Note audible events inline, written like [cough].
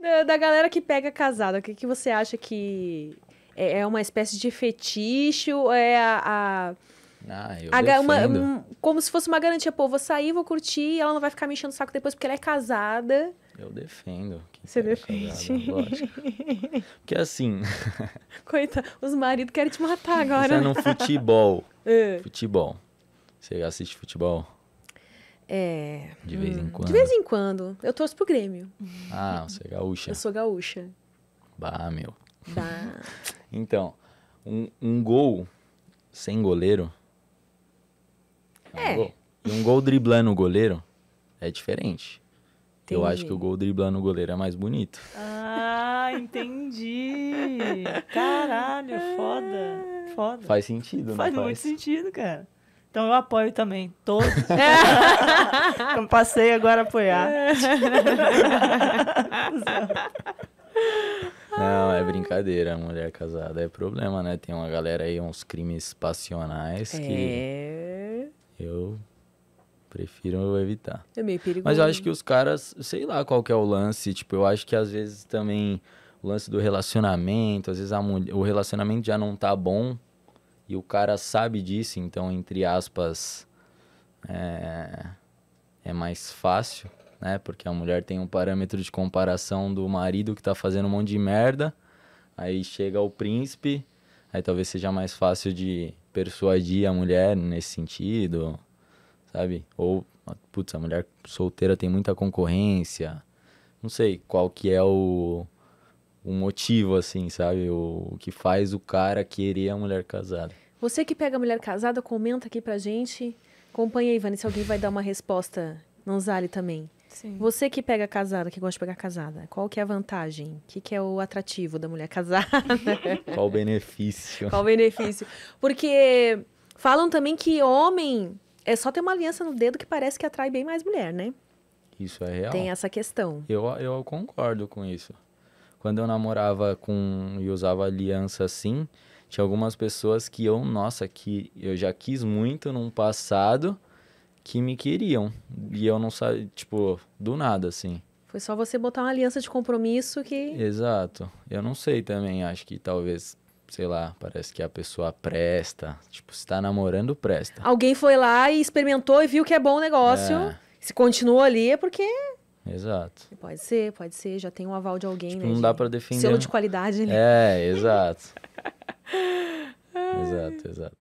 Da, da galera que pega casada o que, que você acha que é, é uma espécie de fetiche? É a. a... Ah, a, uma, um, como se fosse uma garantia, pô, vou sair, vou curtir, ela não vai ficar me enchendo o saco depois porque ela é casada. Eu defendo. Você defende. Casada, é porque assim. [laughs] Coitado, os maridos querem te matar [laughs] é agora. Você [laughs] é num futebol. futebol. Você assiste futebol? É. De vez em hum. quando. De vez em quando. Eu torço pro Grêmio. Ah, você é gaúcha. Eu sou gaúcha. Bah, meu. Bah. [laughs] então, um, um gol sem goleiro. É. Um gol. E um gol driblando o goleiro é diferente. Entendi. Eu acho que o gol driblando o goleiro é mais bonito. Ah, entendi. Caralho, foda. Foda. Faz sentido, né? Faz, faz muito sentido, cara. Então eu apoio também, todos. [laughs] [laughs] então passei agora a apoiar. [laughs] Não, é brincadeira. Mulher casada é problema, né? Tem uma galera aí, uns crimes passionais que é... eu prefiro evitar. É meio perigoso. Mas eu acho que os caras, sei lá qual que é o lance. Tipo, eu acho que às vezes também o lance do relacionamento, às vezes a mulher, o relacionamento já não tá bom e o cara sabe disso, então, entre aspas, é, é mais fácil, né? Porque a mulher tem um parâmetro de comparação do marido que tá fazendo um monte de merda, aí chega o príncipe, aí talvez seja mais fácil de persuadir a mulher nesse sentido, sabe? Ou, putz, a mulher solteira tem muita concorrência. Não sei qual que é o o motivo, assim, sabe? O, o que faz o cara querer a mulher casada. Você que pega a mulher casada, comenta aqui pra gente. Acompanha aí, Ivani, se alguém vai dar uma resposta. não Nanzali também. Sim. Você que pega casada, que gosta de pegar casada, qual que é a vantagem? O que, que é o atrativo da mulher casada? [laughs] qual o benefício? Qual o benefício? Porque falam também que homem é só ter uma aliança no dedo que parece que atrai bem mais mulher, né? Isso é real. Tem essa questão. Eu, eu concordo com isso quando eu namorava com e usava aliança assim, tinha algumas pessoas que eu, nossa, que eu já quis muito num passado que me queriam. E eu não sabia, tipo, do nada, assim. Foi só você botar uma aliança de compromisso que. Exato. Eu não sei também, acho que talvez. Sei lá, parece que a pessoa presta. Tipo, se tá namorando, presta. Alguém foi lá e experimentou e viu que é bom o negócio. É. Se continuou ali é porque Exato. pode ser, pode ser, já tem um aval de alguém, tipo, né? Não dá para defender. Selo de qualidade, né? É, exato. [laughs] exato, exato.